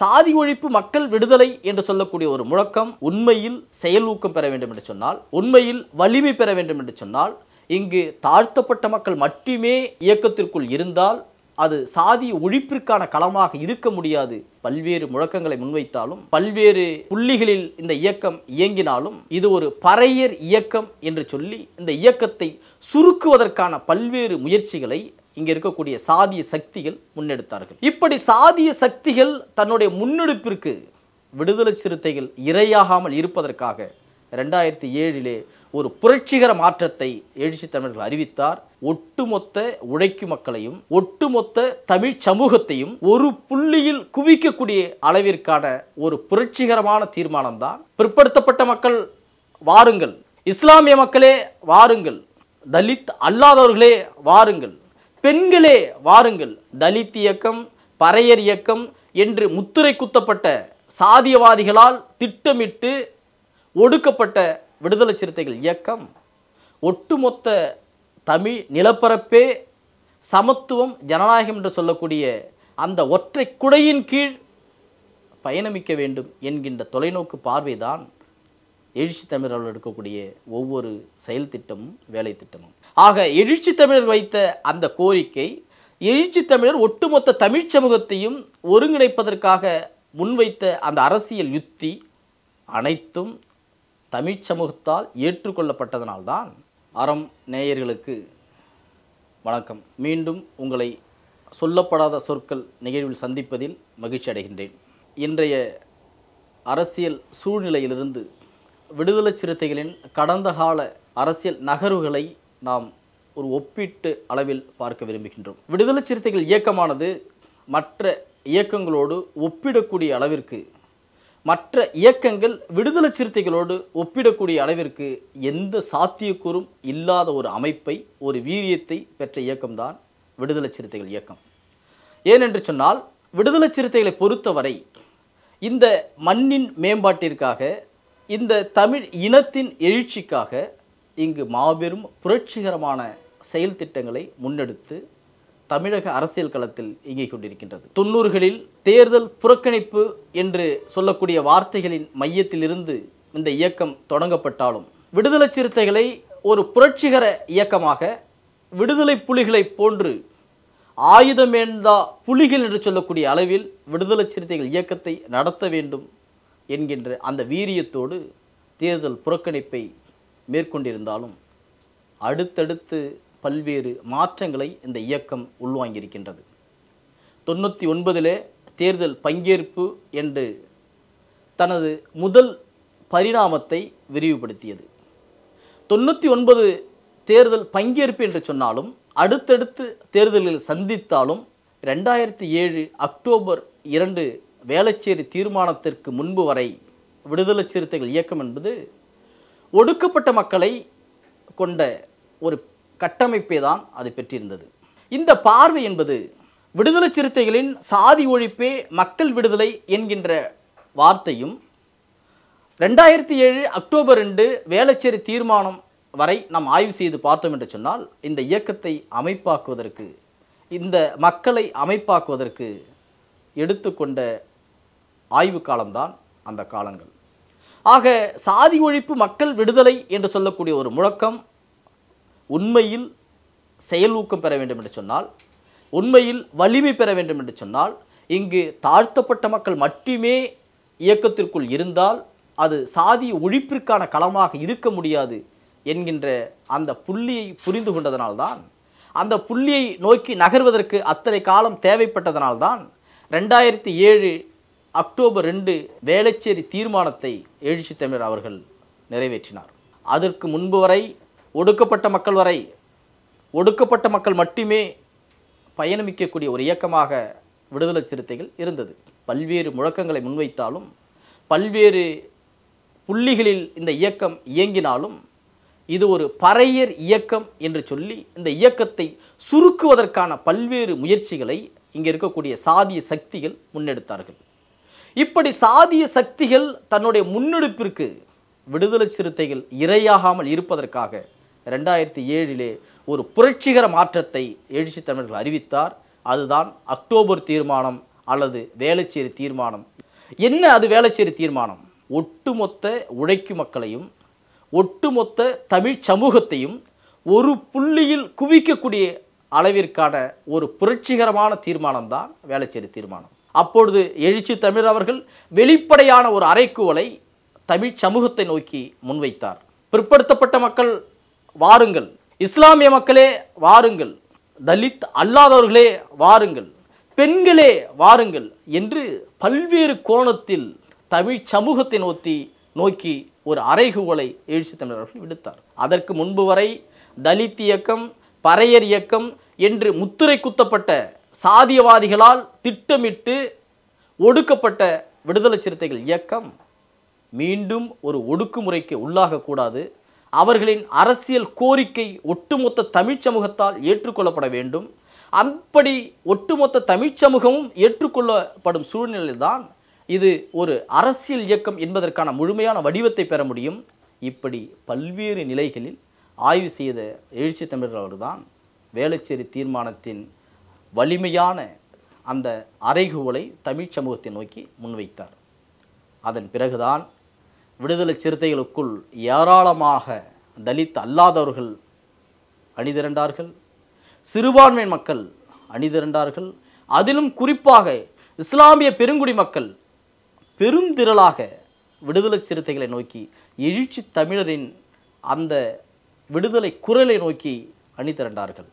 சாதி ஒழிப்பு மக்கள் விடுதலை என்று சொல்லக்கூடிய ஒரு முழக்கம் உண்மையில் செயலூக்கம் பெற வேண்டும் என்று சொன்னால் உண்மையில் வலிமை பெற வேண்டும் என்று சொன்னால் இங்கு தாழ்த்தப்பட்ட மக்கள் மட்டுமே இயக்கத்திற்குள் இருந்தால் அது சாதி ஒழிப்பிற்கான களமாக இருக்க முடியாது பல்வேறு முழக்கங்களை முன்வைத்தாலும் பல்வேறு புள்ளிகளில் இந்த இயக்கம் இயங்கினாலும் இது ஒரு பறையர் இயக்கம் என்று சொல்லி இந்த இயக்கத்தை சுருக்குவதற்கான பல்வேறு முயற்சிகளை இங்கே இருக்கக்கூடிய சாதிய சக்திகள் முன்னெடுத்தார்கள் இப்படி சாதிய சக்திகள் தன்னுடைய முன்னெடுப்பிற்கு விடுதலை சிறுத்தைகள் இரையாகாமல் இருப்பதற்காக ரெண்டாயிரத்தி ஏழிலே ஒரு புரட்சிகர மாற்றத்தை எழுச்சி தமிழர்கள் அறிவித்தார் ஒட்டுமொத்த உழைக்கும் மக்களையும் ஒட்டுமொத்த தமிழ் சமூகத்தையும் ஒரு புள்ளியில் குவிக்கக்கூடிய அளவிற்கான ஒரு புரட்சிகரமான தீர்மானம்தான் பிற்படுத்தப்பட்ட மக்கள் வாருங்கள் இஸ்லாமிய மக்களே வாருங்கள் தலித் அல்லாதவர்களே வாருங்கள் பெண்களே வாருங்கள் தலித் இயக்கம் பறையர் இயக்கம் என்று முத்திரை குத்தப்பட்ட சாதியவாதிகளால் திட்டமிட்டு ஒடுக்கப்பட்ட விடுதலை சிறுத்தைகள் இயக்கம் ஒட்டுமொத்த தமிழ் நிலப்பரப்பே சமத்துவம் ஜனநாயகம் என்று சொல்லக்கூடிய அந்த ஒற்றை குடையின் கீழ் பயணமிக்க வேண்டும் என்கின்ற தொலைநோக்கு பார்வைதான் எழுச்சி தமிழர்கள் எடுக்கக்கூடிய ஒவ்வொரு செயல் திட்டமும் வேலை திட்டமும் ஆக எழுச்சி தமிழர் வைத்த அந்த கோரிக்கை எழுச்சி தமிழர் ஒட்டுமொத்த தமிழ் சமூகத்தையும் ஒருங்கிணைப்பதற்காக முன்வைத்த அந்த அரசியல் யுத்தி அனைத்தும் தமிழ் சமூகத்தால் ஏற்றுக்கொள்ளப்பட்டதனால்தான் அறம் நேயர்களுக்கு வணக்கம் மீண்டும் உங்களை சொல்லப்படாத சொற்கள் நிகழ்வில் சந்திப்பதில் மகிழ்ச்சி அடைகின்றேன் இன்றைய அரசியல் சூழ்நிலையிலிருந்து விடுதலை சிறுத்தைகளின் கடந்த கால அரசியல் நகர்வுகளை நாம் ஒரு ஒப்பீட்டு அளவில் பார்க்க விரும்புகின்றோம் விடுதலை சிறுத்தைகள் இயக்கமானது மற்ற இயக்கங்களோடு ஒப்பிடக்கூடிய அளவிற்கு மற்ற இயக்கங்கள் விடுதலை சிறுத்தைகளோடு ஒப்பிடக்கூடிய அளவிற்கு எந்த சாத்தியக்கூறும் இல்லாத ஒரு அமைப்பை ஒரு வீரியத்தை பெற்ற இயக்கம்தான் விடுதலை சிறுத்தைகள் இயக்கம் ஏனென்று சொன்னால் விடுதலை சிறுத்தைகளை பொறுத்தவரை இந்த மண்ணின் மேம்பாட்டிற்காக இந்த தமிழ் இனத்தின் எழுச்சிக்காக இங்கு மாபெரும் புரட்சிகரமான செயல் திட்டங்களை முன்னெடுத்து தமிழக அரசியல் களத்தில் இயங்கிக் கொண்டிருக்கின்றது தொன்னூறுகளில் தேர்தல் புறக்கணிப்பு என்று சொல்லக்கூடிய வார்த்தைகளின் மையத்திலிருந்து இந்த இயக்கம் தொடங்கப்பட்டாலும் விடுதலை சிறுத்தைகளை ஒரு புரட்சிகர இயக்கமாக விடுதலை புலிகளை போன்று ஆயுதமேந்தா புலிகள் என்று சொல்லக்கூடிய அளவில் விடுதலை சிறுத்தைகள் இயக்கத்தை நடத்த வேண்டும் என்கின்ற அந்த வீரியத்தோடு தேர்தல் புறக்கணிப்பை மேற்கொண்டிருந்தாலும் அடுத்தடுத்து பல்வேறு மாற்றங்களை இந்த இயக்கம் உள்வாங்கியிருக்கின்றது தொண்ணூற்றி ஒன்பதிலே தேர்தல் பங்கேற்பு என்று தனது முதல் பரிணாமத்தை விரிவுபடுத்தியது தொண்ணூற்றி ஒன்பது தேர்தல் பங்கேற்பு என்று சொன்னாலும் அடுத்தடுத்து தேர்தலில் சந்தித்தாலும் ரெண்டாயிரத்தி ஏழு அக்டோபர் இரண்டு வேளச்சேரி தீர்மானத்திற்கு முன்பு வரை விடுதலை சிறுத்தைகள் இயக்கம் என்பது ஒடுக்கப்பட்ட மக்களை கொண்ட ஒரு கட்டமைப்பை தான் அது பெற்றிருந்தது இந்த பார்வை என்பது விடுதலை சிறுத்தைகளின் சாதி ஒழிப்பே மக்கள் விடுதலை என்கின்ற வார்த்தையும் ரெண்டாயிரத்தி ஏழு அக்டோபர் ரெண்டு வேளச்சேரி தீர்மானம் வரை நாம் ஆய்வு செய்து பார்த்தோம் என்று சொன்னால் இந்த இயக்கத்தை அமைப்பாக்குவதற்கு இந்த மக்களை அமைப்பாக்குவதற்கு எடுத்துக்கொண்ட ஆய்வு காலம்தான் அந்த காலங்கள் ஆக சாதி ஒழிப்பு மக்கள் விடுதலை என்று சொல்லக்கூடிய ஒரு முழக்கம் உண்மையில் செயல் ஊக்கம் பெற வேண்டும் என்று சொன்னால் உண்மையில் வலிமை பெற வேண்டும் என்று சொன்னால் இங்கு தாழ்த்தப்பட்ட மக்கள் மட்டுமே இயக்கத்திற்குள் இருந்தால் அது சாதி ஒழிப்பிற்கான களமாக இருக்க முடியாது என்கின்ற அந்த புள்ளியை புரிந்து கொண்டதனால்தான் அந்த புள்ளியை நோக்கி நகர்வதற்கு அத்தனை காலம் தேவைப்பட்டதனால்தான் ரெண்டாயிரத்தி ஏழு அக்டோபர் ரெண்டு வேளச்சேரி தீர்மானத்தை எழுச்சி தமிழர் அவர்கள் நிறைவேற்றினார் அதற்கு முன்பு வரை ஒடுக்கப்பட்ட மக்கள் வரை ஒடுக்கப்பட்ட மக்கள் மட்டுமே பயணமிக்கக்கூடிய ஒரு இயக்கமாக விடுதலை சிறுத்தைகள் இருந்தது பல்வேறு முழக்கங்களை முன்வைத்தாலும் பல்வேறு புள்ளிகளில் இந்த இயக்கம் இயங்கினாலும் இது ஒரு பறையர் இயக்கம் என்று சொல்லி இந்த இயக்கத்தை சுருக்குவதற்கான பல்வேறு முயற்சிகளை இங்கே இருக்கக்கூடிய சாதிய சக்திகள் முன்னெடுத்தார்கள் இப்படி சாதிய சக்திகள் தன்னுடைய முன்னெடுப்பிற்கு விடுதலை சிறுத்தைகள் இரையாகாமல் இருப்பதற்காக ரெண்டாயிரத்தி ஏழிலே ஒரு புரட்சிகர மாற்றத்தை எழுச்சி தமிழர்கள் அறிவித்தார் அதுதான் அக்டோபர் தீர்மானம் அல்லது வேலைச்சேரி தீர்மானம் என்ன அது வேலைச்சேரி தீர்மானம் ஒட்டுமொத்த உழைக்கும் மக்களையும் ஒட்டுமொத்த தமிழ் சமூகத்தையும் ஒரு புள்ளியில் குவிக்கக்கூடிய அளவிற்கான ஒரு புரட்சிகரமான தீர்மானம்தான் வேலைச்சேரி தீர்மானம் அப்பொழுது எழுச்சி தமிழ் அவர்கள் வெளிப்படையான ஒரு அரைக்குவலை தமிழ் சமூகத்தை நோக்கி முன்வைத்தார் பிற்படுத்தப்பட்ட மக்கள் வாருங்கள் இஸ்லாமிய மக்களே வாருங்கள் தலித் அல்லாதவர்களே வாருங்கள் பெண்களே வாருங்கள் என்று பல்வேறு கோணத்தில் தமிழ் சமூகத்தை நோக்கி நோக்கி ஒரு அறைகுவலை எழுச்சி தமிழர்கள் விடுத்தார் அதற்கு முன்பு வரை தலித் இயக்கம் பறையர் இயக்கம் என்று முத்திரை குத்தப்பட்ட சாதியவாதிகளால் திட்டமிட்டு ஒடுக்கப்பட்ட விடுதலை சிறுத்தைகள் இயக்கம் மீண்டும் ஒரு ஒடுக்குமுறைக்கு உள்ளாகக்கூடாது அவர்களின் அரசியல் கோரிக்கை ஒட்டுமொத்த தமிழ்ச் சமூகத்தால் ஏற்றுக்கொள்ளப்பட வேண்டும் அப்படி ஒட்டுமொத்த தமிழ்ச் சமூகமும் ஏற்றுக்கொள்ளப்படும் சூழ்நிலைதான் இது ஒரு அரசியல் இயக்கம் என்பதற்கான முழுமையான வடிவத்தை பெற முடியும் இப்படி பல்வேறு நிலைகளில் ஆய்வு செய்த எழுச்சி தமிழர் அவர்தான் வேளச்சேரி தீர்மானத்தின் வலிமையான அந்த அறைகுவலை தமிழ் சமூகத்தை நோக்கி முன்வைத்தார் அதன் பிறகுதான் விடுதலை சிறுத்தைகளுக்குள் ஏராளமாக தலித் அல்லாதவர்கள் அணிதிரண்டார்கள் சிறுபான்மை மக்கள் அணிதிரண்டார்கள் அதிலும் குறிப்பாக இஸ்லாமிய பெருங்குடி மக்கள் பெருந்திரளாக விடுதலை சிறுத்தைகளை நோக்கி எழுச்சி தமிழரின் அந்த விடுதலை குரலை நோக்கி அணிதிரண்டார்கள்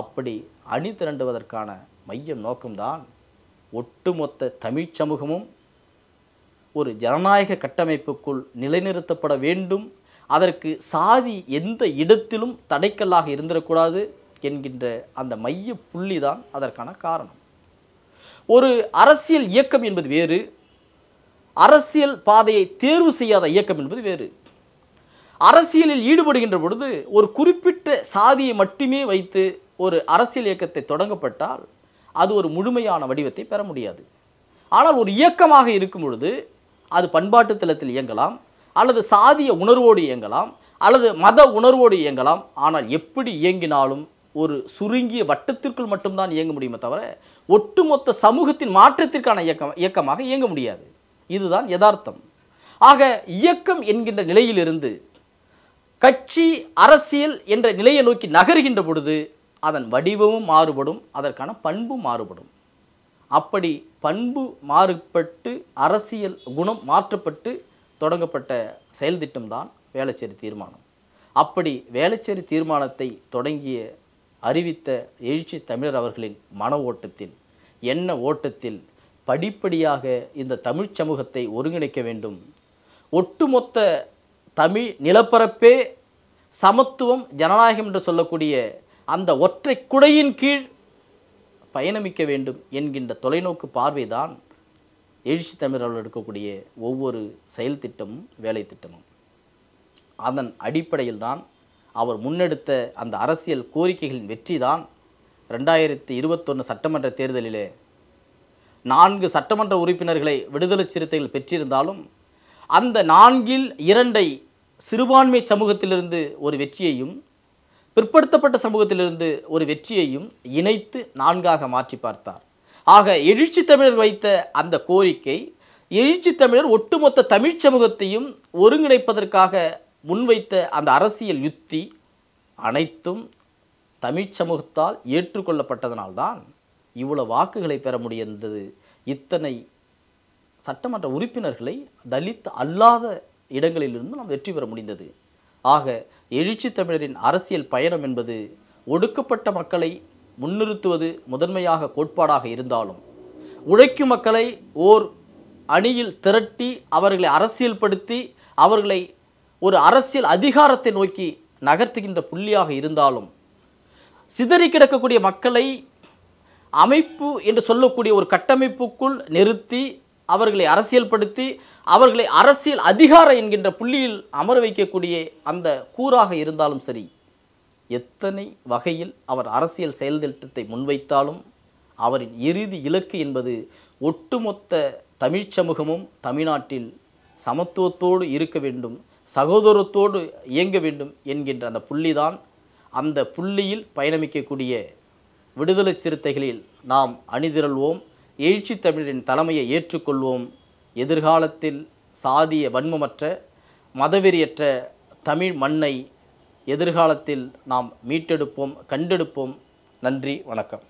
அப்படி அணி திரண்டுவதற்கான மைய நோக்கம்தான் ஒட்டுமொத்த தமிழ் சமூகமும் ஒரு ஜனநாயக கட்டமைப்புக்குள் நிலைநிறுத்தப்பட வேண்டும் அதற்கு சாதி எந்த இடத்திலும் தடைக்கல்லாக இருந்திடக்கூடாது என்கின்ற அந்த மைய புள்ளி தான் அதற்கான காரணம் ஒரு அரசியல் இயக்கம் என்பது வேறு அரசியல் பாதையை தேர்வு செய்யாத இயக்கம் என்பது வேறு அரசியலில் ஈடுபடுகின்ற பொழுது ஒரு குறிப்பிட்ட சாதியை மட்டுமே வைத்து ஒரு அரசியல் இயக்கத்தை தொடங்கப்பட்டால் அது ஒரு முழுமையான வடிவத்தை பெற முடியாது ஆனால் ஒரு இயக்கமாக இருக்கும் பொழுது அது பண்பாட்டு தளத்தில் இயங்கலாம் அல்லது சாதிய உணர்வோடு இயங்கலாம் அல்லது மத உணர்வோடு இயங்கலாம் ஆனால் எப்படி இயங்கினாலும் ஒரு சுருங்கிய வட்டத்திற்குள் மட்டும்தான் இயங்க முடியுமே தவிர ஒட்டுமொத்த சமூகத்தின் மாற்றத்திற்கான இயக்கம் இயக்கமாக இயங்க முடியாது இதுதான் யதார்த்தம் ஆக இயக்கம் என்கின்ற நிலையிலிருந்து கட்சி அரசியல் என்ற நிலையை நோக்கி நகர்கின்ற பொழுது அதன் வடிவமும் மாறுபடும் அதற்கான பண்பும் மாறுபடும் அப்படி பண்பு மாறுபட்டு அரசியல் குணம் மாற்றப்பட்டு தொடங்கப்பட்ட செயல் திட்டம்தான் வேளச்சேரி தீர்மானம் அப்படி வேளச்சேரி தீர்மானத்தை தொடங்கிய அறிவித்த எழுச்சி தமிழர் அவர்களின் மன ஓட்டத்தில் என்ன ஓட்டத்தில் படிப்படியாக இந்த தமிழ் சமூகத்தை ஒருங்கிணைக்க வேண்டும் ஒட்டுமொத்த தமிழ் நிலப்பரப்பே சமத்துவம் ஜனநாயகம் என்று சொல்லக்கூடிய அந்த ஒற்றை குடையின் கீழ் பயணமிக்க வேண்டும் என்கின்ற தொலைநோக்கு பார்வைதான் எழுச்சி தமிழர்கள் எடுக்கக்கூடிய ஒவ்வொரு செயல் திட்டமும் வேலை திட்டமும் அதன் அடிப்படையில் தான் அவர் முன்னெடுத்த அந்த அரசியல் கோரிக்கைகளின் வெற்றி தான் ரெண்டாயிரத்தி இருபத்தொன்று சட்டமன்ற தேர்தலிலே நான்கு சட்டமன்ற உறுப்பினர்களை விடுதலை சிறுத்தைகள் பெற்றிருந்தாலும் அந்த நான்கில் இரண்டை சிறுபான்மை சமூகத்திலிருந்து ஒரு வெற்றியையும் பிற்படுத்தப்பட்ட சமூகத்திலிருந்து ஒரு வெற்றியையும் இணைத்து நான்காக மாற்றி பார்த்தார் ஆக எழுச்சி தமிழர் வைத்த அந்த கோரிக்கை எழுச்சி தமிழர் ஒட்டுமொத்த தமிழ் சமூகத்தையும் ஒருங்கிணைப்பதற்காக முன்வைத்த அந்த அரசியல் யுத்தி அனைத்தும் தமிழ் சமூகத்தால் ஏற்றுக்கொள்ளப்பட்டதனால்தான் இவ்வளோ வாக்குகளை பெற முடிந்தது இத்தனை சட்டமன்ற உறுப்பினர்களை தலித் அல்லாத இடங்களிலிருந்து நாம் வெற்றி பெற முடிந்தது ஆக எழுச்சி தமிழரின் அரசியல் பயணம் என்பது ஒடுக்கப்பட்ட மக்களை முன்னிறுத்துவது முதன்மையாக கோட்பாடாக இருந்தாலும் உழைக்கும் மக்களை ஓர் அணியில் திரட்டி அவர்களை அரசியல்படுத்தி அவர்களை ஒரு அரசியல் அதிகாரத்தை நோக்கி நகர்த்துகின்ற புள்ளியாக இருந்தாலும் சிதறி கிடக்கக்கூடிய மக்களை அமைப்பு என்று சொல்லக்கூடிய ஒரு கட்டமைப்புக்குள் நிறுத்தி அவர்களை அரசியல்படுத்தி அவர்களை அரசியல் அதிகாரம் என்கின்ற புள்ளியில் அமர வைக்கக்கூடிய அந்த கூறாக இருந்தாலும் சரி எத்தனை வகையில் அவர் அரசியல் செயல் திட்டத்தை முன்வைத்தாலும் அவரின் இறுதி இலக்கு என்பது ஒட்டுமொத்த தமிழ் சமூகமும் தமிழ்நாட்டில் சமத்துவத்தோடு இருக்க வேண்டும் சகோதரத்தோடு இயங்க வேண்டும் என்கின்ற அந்த புள்ளிதான் அந்த புள்ளியில் பயணமிக்கக்கூடிய விடுதலை சிறுத்தைகளில் நாம் அணிதிரள்வோம் எழுச்சி தமிழரின் தலைமையை ஏற்றுக்கொள்வோம் எதிர்காலத்தில் சாதிய வன்மமற்ற மதவெறியற்ற தமிழ் மண்ணை எதிர்காலத்தில் நாம் மீட்டெடுப்போம் கண்டெடுப்போம் நன்றி வணக்கம்